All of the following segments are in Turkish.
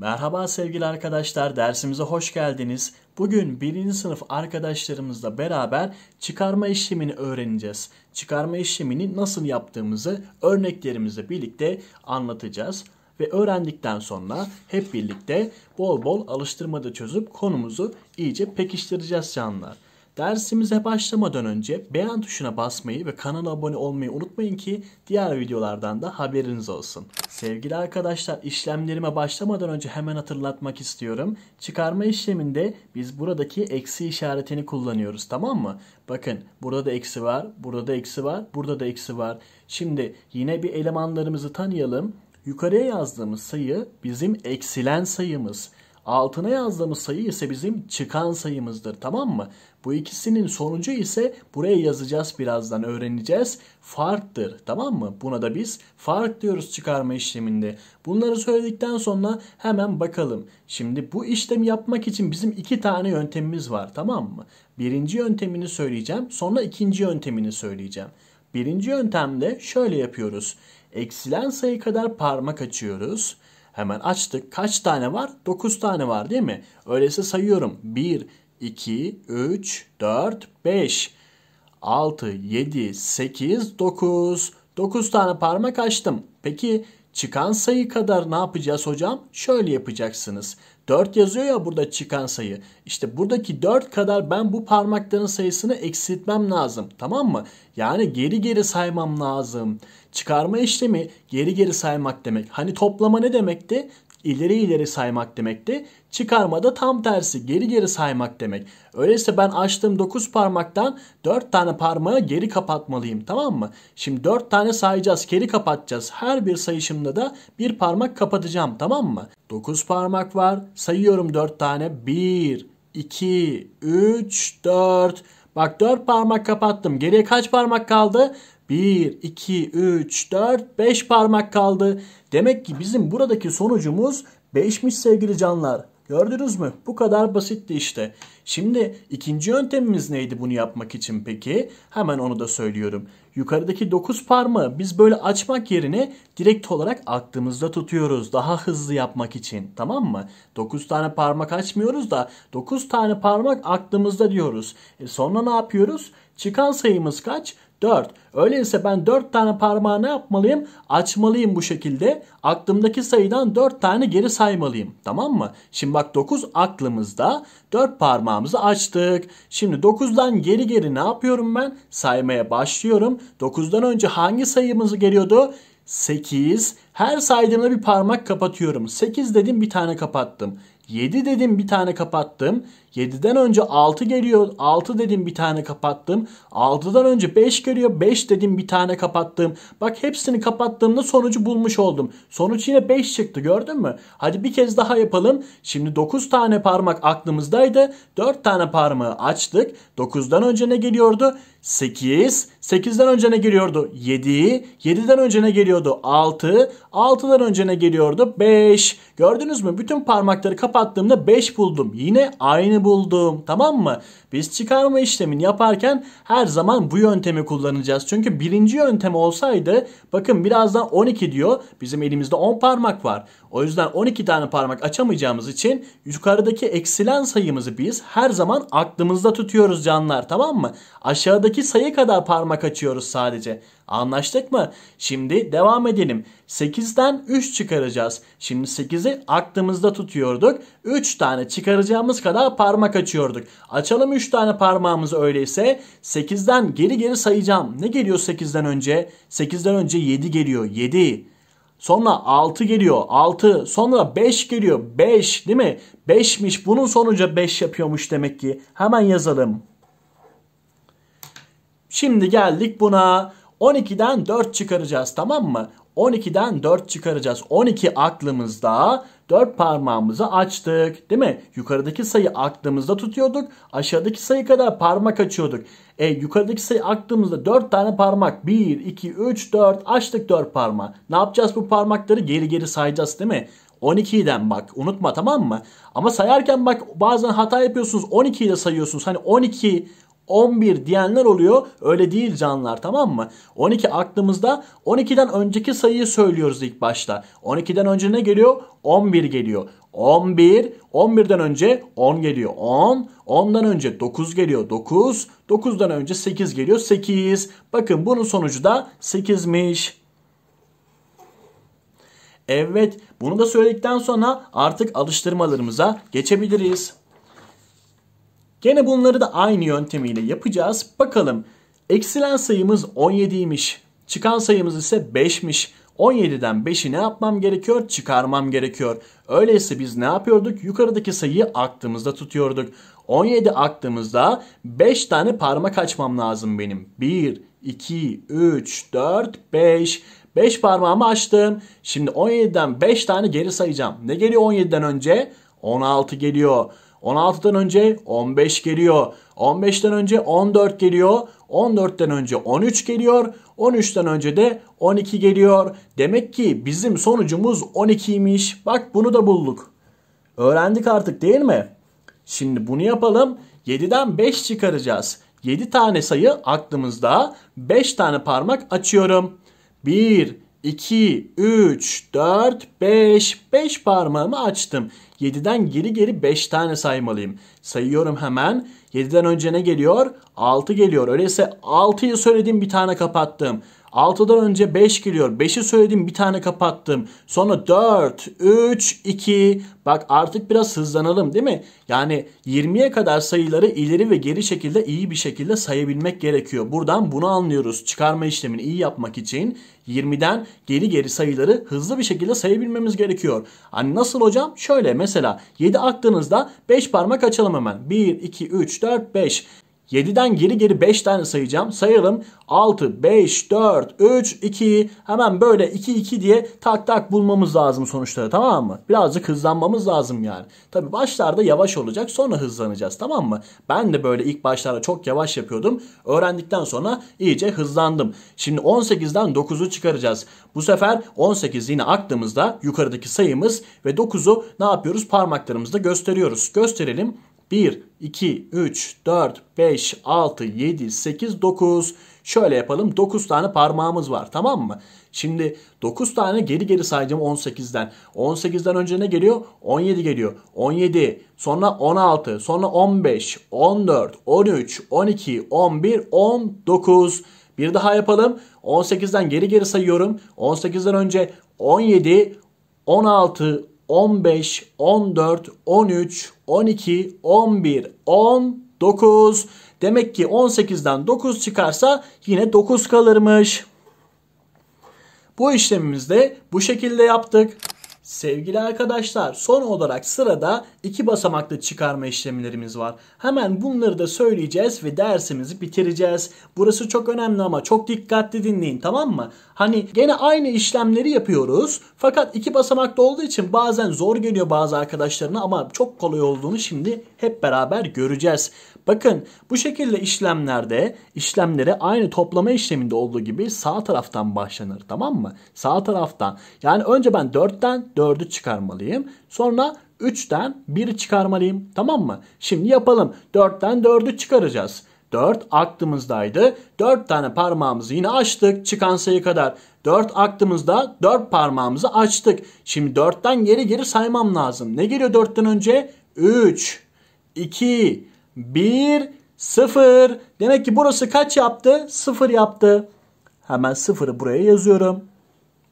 Merhaba sevgili arkadaşlar, dersimize hoş geldiniz. Bugün birinci sınıf arkadaşlarımızla beraber çıkarma işlemini öğreneceğiz. Çıkarma işlemini nasıl yaptığımızı örneklerimizle birlikte anlatacağız. Ve öğrendikten sonra hep birlikte bol bol alıştırmada çözüp konumuzu iyice pekiştireceğiz canlar. Dersimize başlamadan önce beğen tuşuna basmayı ve kanala abone olmayı unutmayın ki diğer videolardan da haberiniz olsun. Sevgili arkadaşlar işlemlerime başlamadan önce hemen hatırlatmak istiyorum. Çıkarma işleminde biz buradaki eksi işaretini kullanıyoruz tamam mı? Bakın burada da eksi var, burada da eksi var, burada da eksi var. Şimdi yine bir elemanlarımızı tanıyalım. Yukarıya yazdığımız sayı bizim eksilen sayımız. Altına yazdığımız sayı ise bizim çıkan sayımızdır tamam mı? Bu ikisinin sonucu ise buraya yazacağız birazdan öğreneceğiz. Farktır tamam mı? Buna da biz fark diyoruz çıkarma işleminde. Bunları söyledikten sonra hemen bakalım. Şimdi bu işlemi yapmak için bizim iki tane yöntemimiz var tamam mı? Birinci yöntemini söyleyeceğim sonra ikinci yöntemini söyleyeceğim. Birinci yöntemde şöyle yapıyoruz. Eksilen sayı kadar parmak açıyoruz. Hemen açtık. Kaç tane var? 9 tane var değil mi? Öyleyse sayıyorum. 1, 2, 3, 4, 5, 6, 7, 8, 9. 9 tane parmak açtım. Peki Çıkan sayı kadar ne yapacağız hocam? Şöyle yapacaksınız. 4 yazıyor ya burada çıkan sayı. İşte buradaki 4 kadar ben bu parmakların sayısını eksiltmem lazım. Tamam mı? Yani geri geri saymam lazım. Çıkarma işlemi geri geri saymak demek. Hani toplama ne demekti? ileri ileri saymak demekti. Çıkarmada tam tersi geri geri saymak demek. Öyleyse ben açtığım 9 parmaktan 4 tane parmağı geri kapatmalıyım tamam mı? Şimdi 4 tane sayacağız geri kapatacağız. Her bir sayışımda da bir parmak kapatacağım tamam mı? 9 parmak var sayıyorum 4 tane 1, 2, 3, 4. Bak 4 parmak kapattım. Geriye kaç parmak kaldı? 1, 2, 3, 4, 5 parmak kaldı. Demek ki bizim buradaki sonucumuz 5'miş sevgili canlar. Gördünüz mü? Bu kadar basitti işte. Şimdi ikinci yöntemimiz neydi bunu yapmak için peki? Hemen onu da söylüyorum. Yukarıdaki 9 parmağı biz böyle açmak yerine direkt olarak aklımızda tutuyoruz. Daha hızlı yapmak için tamam mı? 9 tane parmak açmıyoruz da 9 tane parmak aklımızda diyoruz. E sonra ne yapıyoruz? Çıkan sayımız kaç? 4. Öyleyse ben 4 tane parmağı ne yapmalıyım? Açmalıyım bu şekilde. Aklımdaki sayıdan 4 tane geri saymalıyım. Tamam mı? Şimdi bak 9 aklımızda. 4 parmağımızı açtık. Şimdi 9'dan geri geri ne yapıyorum ben? Saymaya başlıyorum. 9'dan önce hangi sayımız geliyordu? 8. Her saydığımda bir parmak kapatıyorum. 8 dedim bir tane kapattım. 7 dedim bir tane kapattım. 7'den önce 6 geliyor. 6 dedim bir tane kapattım. 6'dan önce 5 geliyor. 5 dedim bir tane kapattım. Bak hepsini kapattığımda sonucu bulmuş oldum. Sonuç yine 5 çıktı gördün mü? Hadi bir kez daha yapalım. Şimdi 9 tane parmak aklımızdaydı. 4 tane parmağı açtık. 9'dan önce ne geliyordu? 8. 8'den önce ne geliyordu? 7. 7'den önce ne geliyordu? 6. 6'dan önce ne geliyordu? 5. Gördünüz mü? Bütün parmakları kapattığımda 5 buldum. Yine aynı buldum. Tamam mı? Biz çıkarma işlemini yaparken her zaman bu yöntemi kullanacağız. Çünkü birinci yöntem olsaydı bakın birazdan 12 diyor. Bizim elimizde 10 parmak var. O yüzden 12 tane parmak açamayacağımız için yukarıdaki eksilen sayımızı biz her zaman aklımızda tutuyoruz canlar. Tamam mı? Aşağıdaki Soldaki sayı kadar parmak açıyoruz sadece. Anlaştık mı? Şimdi devam edelim. 8'den 3 çıkaracağız. Şimdi 8'i aklımızda tutuyorduk. 3 tane çıkaracağımız kadar parmak açıyorduk. Açalım 3 tane parmağımızı öyleyse. 8'den geri geri sayacağım. Ne geliyor 8'den önce? 8'den önce 7 geliyor. 7. Sonra 6 geliyor. 6. Sonra 5 geliyor. 5 değil mi? 5'miş. Bunun sonucu 5 yapıyormuş demek ki. Hemen yazalım. Şimdi geldik buna. 12'den 4 çıkaracağız tamam mı? 12'den 4 çıkaracağız. 12 aklımızda 4 parmağımızı açtık değil mi? Yukarıdaki sayı aklımızda tutuyorduk. Aşağıdaki sayı kadar parmak açıyorduk. E, yukarıdaki sayı aklımızda 4 tane parmak. 1, 2, 3, 4 açtık 4 parmağı. Ne yapacağız bu parmakları? Geri geri sayacağız değil mi? 12'den bak unutma tamam mı? Ama sayarken bak bazen hata yapıyorsunuz. 12 ile sayıyorsunuz. Hani 12, 11 diyenler oluyor. Öyle değil canlar tamam mı? 12 aklımızda 12'den önceki sayıyı söylüyoruz ilk başta. 12'den önce ne geliyor? 11 geliyor. 11, 11'den önce 10 geliyor. 10, 10'dan önce 9 geliyor. 9, 9'dan önce 8 geliyor. 8. Bakın bunun sonucu da 8'miş. Evet, bunu da söyledikten sonra artık alıştırmalarımıza geçebiliriz. Gene bunları da aynı yöntemiyle yapacağız. Bakalım eksilen sayımız 17'ymiş. Çıkan sayımız ise 5'miş. 17'den 5'i ne yapmam gerekiyor? Çıkarmam gerekiyor. Öyleyse biz ne yapıyorduk? Yukarıdaki sayıyı aklımızda tutuyorduk. 17 aklımızda 5 tane parmak açmam lazım benim. 1, 2, 3, 4, 5. 5 parmağımı açtım. Şimdi 17'den 5 tane geri sayacağım. Ne geliyor 17'den önce? 16 geliyor. 16'dan önce 15 geliyor. 15'ten önce 14 geliyor. 14'ten önce 13 geliyor. 13'ten önce de 12 geliyor. Demek ki bizim sonucumuz 12'ymiş. Bak bunu da bulduk. Öğrendik artık değil mi? Şimdi bunu yapalım. 7'den 5 çıkaracağız. 7 tane sayı aklımızda. 5 tane parmak açıyorum. 1, 2, 3, 4, 5. 5 parmağımı açtım. 7'den geri geri 5 tane saymalıyım. Sayıyorum hemen. 7'den önce ne geliyor? 6 geliyor. Öyleyse 6'yı söyledim bir tane kapattım. 6'dan önce 5 geliyor. 5'i söyledim bir tane kapattım. Sonra 4, 3, 2. Bak artık biraz hızlanalım değil mi? Yani 20'ye kadar sayıları ileri ve geri şekilde iyi bir şekilde sayabilmek gerekiyor. Buradan bunu anlıyoruz. Çıkarma işlemini iyi yapmak için 20'den geri geri sayıları hızlı bir şekilde sayabilmemiz gerekiyor. Hani nasıl hocam? Şöyle mesela 7 aklınızda 5 parmak açalım hemen. 1, 2, 3, 4, 5. 7'den geri geri 5 tane sayacağım. Sayalım. 6, 5, 4, 3, 2. Hemen böyle 2, 2 diye tak tak bulmamız lazım sonuçları tamam mı? Birazcık hızlanmamız lazım yani. Tabi başlarda yavaş olacak sonra hızlanacağız tamam mı? Ben de böyle ilk başlarda çok yavaş yapıyordum. Öğrendikten sonra iyice hızlandım. Şimdi 18'den 9'u çıkaracağız. Bu sefer 18 yine aktığımızda yukarıdaki sayımız ve 9'u ne yapıyoruz? Parmaklarımızda gösteriyoruz. Gösterelim. 1, 2, 3, 4, 5, 6, 7, 8, 9. Şöyle yapalım 9 tane parmağımız var tamam mı? Şimdi 9 tane geri geri sayacağım 18'den. 18'den önce ne geliyor? 17 geliyor. 17 sonra 16 sonra 15 14 13 12 11 19 bir daha yapalım. 18'den geri geri sayıyorum. 18'den önce 17 16 15, 14, 13, 12, 11, 19. Demek ki 18'den 9 çıkarsa yine 9 kalırmış. Bu işlemimizde bu şekilde yaptık. Sevgili arkadaşlar son olarak sırada iki basamaklı çıkarma işlemlerimiz var. Hemen bunları da söyleyeceğiz ve dersimizi bitireceğiz. Burası çok önemli ama çok dikkatli dinleyin tamam mı? Hani gene aynı işlemleri yapıyoruz. Fakat iki basamaklı olduğu için bazen zor geliyor bazı arkadaşlarına ama çok kolay olduğunu şimdi hep beraber göreceğiz. Bakın bu şekilde işlemlerde işlemlere aynı toplama işleminde olduğu gibi sağ taraftan başlanır tamam mı? Sağ taraftan. Yani önce ben 4'ten 4'ü çıkarmalıyım. Sonra 3'ten 1'i çıkarmalıyım. Tamam mı? Şimdi yapalım. 4'ten 4'ü çıkaracağız. 4 aklımızdaydı. 4 tane parmağımızı yine açtık çıkan sayı kadar. 4 aklımızda 4 parmağımızı açtık. Şimdi 4'ten geri geri saymam lazım. Ne geliyor 4'ten önce? 3, 2, 1, 0. Demek ki burası kaç yaptı? 0 yaptı. Hemen 0'ı buraya yazıyorum.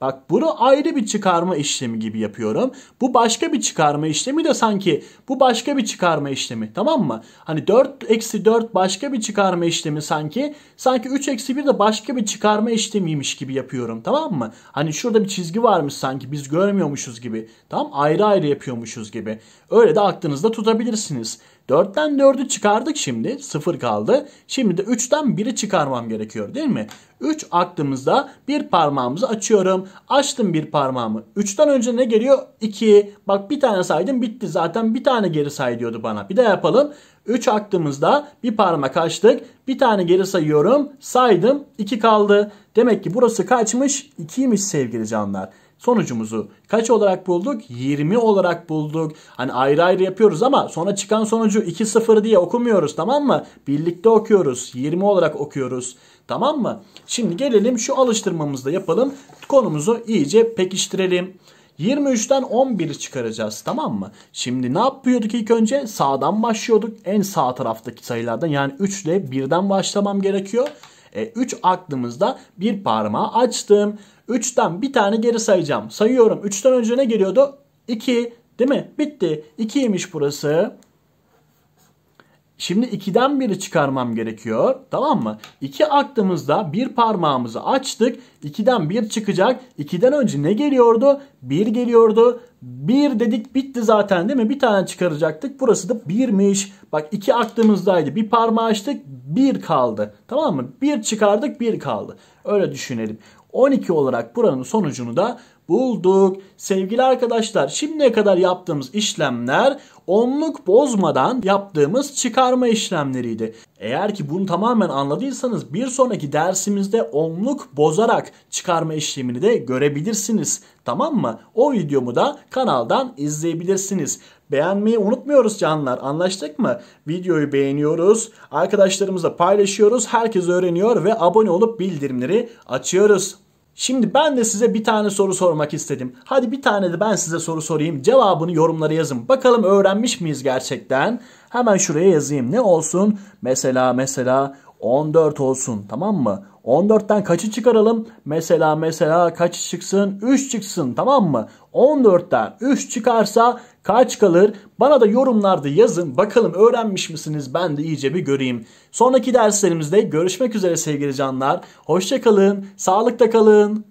Bak bunu ayrı bir çıkarma işlemi gibi yapıyorum. Bu başka bir çıkarma işlemi de sanki bu başka bir çıkarma işlemi tamam mı? Hani 4 eksi 4 başka bir çıkarma işlemi sanki sanki 3 eksi 1 de başka bir çıkarma işlemiymiş gibi yapıyorum tamam mı? Hani şurada bir çizgi varmış sanki biz görmüyormuşuz gibi. Tamam ayrı ayrı yapıyormuşuz gibi. Öyle de aklınızda tutabilirsiniz. 4'ten 4'ü çıkardık şimdi. 0 kaldı. Şimdi de 3'ten 1'i çıkarmam gerekiyor değil mi? 3 aklımızda bir parmağımızı açıyorum. Açtım bir parmağımı. 3'ten önce ne geliyor? 2. Bak bir tane saydım bitti. Zaten bir tane geri say diyordu bana. Bir de yapalım. 3 aklımızda bir parmak açtık. Bir tane geri sayıyorum. Saydım. 2 kaldı. Demek ki burası kaçmış? 2'ymiş sevgili canlar sonucumuzu kaç olarak bulduk? 20 olarak bulduk. Hani ayrı ayrı yapıyoruz ama sonra çıkan sonucu 2-0 diye okumuyoruz tamam mı? Birlikte okuyoruz. 20 olarak okuyoruz. Tamam mı? Şimdi gelelim şu alıştırmamızda yapalım. Konumuzu iyice pekiştirelim. 23'ten 11 çıkaracağız tamam mı? Şimdi ne yapıyorduk ilk önce? Sağdan başlıyorduk. En sağ taraftaki sayılardan yani 3 ile 1'den başlamam gerekiyor. E, 3 aklımızda bir parmağı açtım. 3'ten bir tane geri sayacağım. Sayıyorum. 3'ten önce ne geliyordu? 2 değil mi? Bitti. 2'ymiş burası. Şimdi 2'den biri çıkarmam gerekiyor. Tamam mı? 2 aklımızda bir parmağımızı açtık. 2'den 1 çıkacak. 2'den önce ne geliyordu? 1 geliyordu. 1 dedik bitti zaten değil mi? Bir tane çıkaracaktık. Burası da 1'miş. Bak 2 aklımızdaydı. Bir parmağı açtık. 1 kaldı. Tamam mı? 1 çıkardık 1 kaldı. Öyle düşünelim. 12 olarak buranın sonucunu da bulduk. Sevgili arkadaşlar şimdiye kadar yaptığımız işlemler onluk bozmadan yaptığımız çıkarma işlemleriydi. Eğer ki bunu tamamen anladıysanız bir sonraki dersimizde onluk bozarak çıkarma işlemini de görebilirsiniz. Tamam mı? O videomu da kanaldan izleyebilirsiniz. Beğenmeyi unutmuyoruz canlar. Anlaştık mı? Videoyu beğeniyoruz, arkadaşlarımızla paylaşıyoruz, herkes öğreniyor ve abone olup bildirimleri açıyoruz. Şimdi ben de size bir tane soru sormak istedim. Hadi bir tane de ben size soru sorayım. Cevabını yorumlara yazın. Bakalım öğrenmiş miyiz gerçekten? Hemen şuraya yazayım. Ne olsun? Mesela mesela 14 olsun tamam mı? 14'ten kaçı çıkaralım? Mesela mesela kaç çıksın? 3 çıksın tamam mı? 14'ten 3 çıkarsa kaç kalır? Bana da yorumlarda yazın. Bakalım öğrenmiş misiniz? Ben de iyice bir göreyim. Sonraki derslerimizde görüşmek üzere sevgili canlar. Hoşçakalın. Sağlıkta kalın.